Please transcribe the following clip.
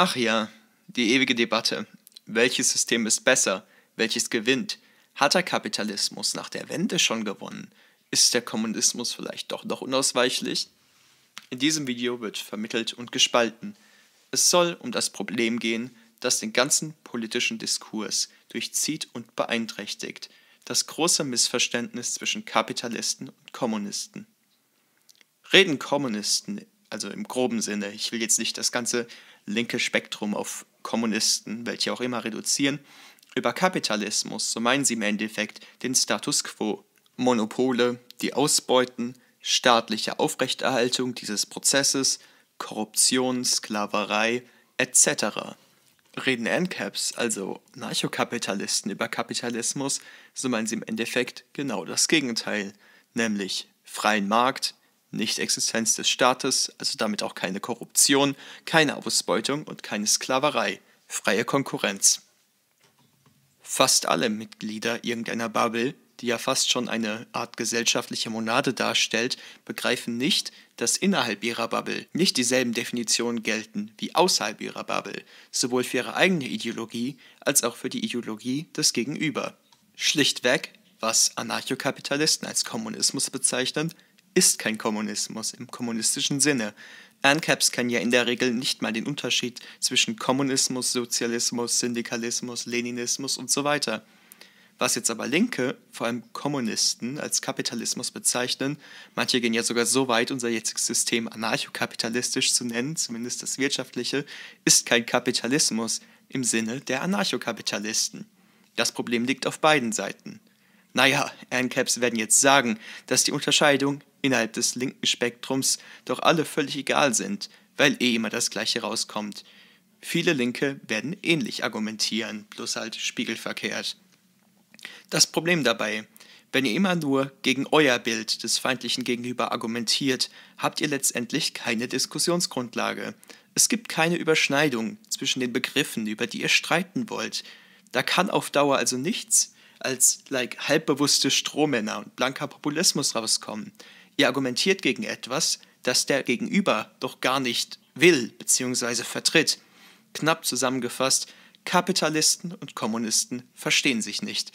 Ach ja, die ewige Debatte. Welches System ist besser? Welches gewinnt? Hat der Kapitalismus nach der Wende schon gewonnen? Ist der Kommunismus vielleicht doch noch unausweichlich? In diesem Video wird vermittelt und gespalten. Es soll um das Problem gehen, das den ganzen politischen Diskurs durchzieht und beeinträchtigt, das große Missverständnis zwischen Kapitalisten und Kommunisten. Reden Kommunisten also im groben Sinne. Ich will jetzt nicht das ganze linke Spektrum auf Kommunisten, welche auch immer, reduzieren. Über Kapitalismus, so meinen sie im Endeffekt den Status quo. Monopole, die Ausbeuten, staatliche Aufrechterhaltung dieses Prozesses, Korruption, Sklaverei etc. Reden NCAPs, also Narchokapitalisten, über Kapitalismus, so meinen sie im Endeffekt genau das Gegenteil, nämlich freien Markt, nicht-Existenz des Staates, also damit auch keine Korruption, keine Ausbeutung und keine Sklaverei, freie Konkurrenz. Fast alle Mitglieder irgendeiner Bubble, die ja fast schon eine Art gesellschaftliche Monade darstellt, begreifen nicht, dass innerhalb ihrer Bubble nicht dieselben Definitionen gelten wie außerhalb ihrer Bubble, sowohl für ihre eigene Ideologie als auch für die Ideologie des Gegenüber. Schlichtweg, was Anarchokapitalisten als Kommunismus bezeichnen, ist kein Kommunismus im kommunistischen Sinne. ANCAPs kennen ja in der Regel nicht mal den Unterschied zwischen Kommunismus, Sozialismus, Syndikalismus, Leninismus und so weiter. Was jetzt aber Linke, vor allem Kommunisten, als Kapitalismus bezeichnen, manche gehen ja sogar so weit, unser jetziges System anarchokapitalistisch zu nennen, zumindest das wirtschaftliche, ist kein Kapitalismus im Sinne der Anarchokapitalisten. Das Problem liegt auf beiden Seiten. Naja, ANCAPs werden jetzt sagen, dass die Unterscheidung innerhalb des linken Spektrums doch alle völlig egal sind, weil eh immer das Gleiche rauskommt. Viele Linke werden ähnlich argumentieren, bloß halt spiegelverkehrt. Das Problem dabei, wenn ihr immer nur gegen euer Bild des feindlichen Gegenüber argumentiert, habt ihr letztendlich keine Diskussionsgrundlage. Es gibt keine Überschneidung zwischen den Begriffen, über die ihr streiten wollt. Da kann auf Dauer also nichts als like halbbewusste Strohmänner und blanker Populismus rauskommen. Ihr argumentiert gegen etwas, das der Gegenüber doch gar nicht will bzw. vertritt. Knapp zusammengefasst, Kapitalisten und Kommunisten verstehen sich nicht.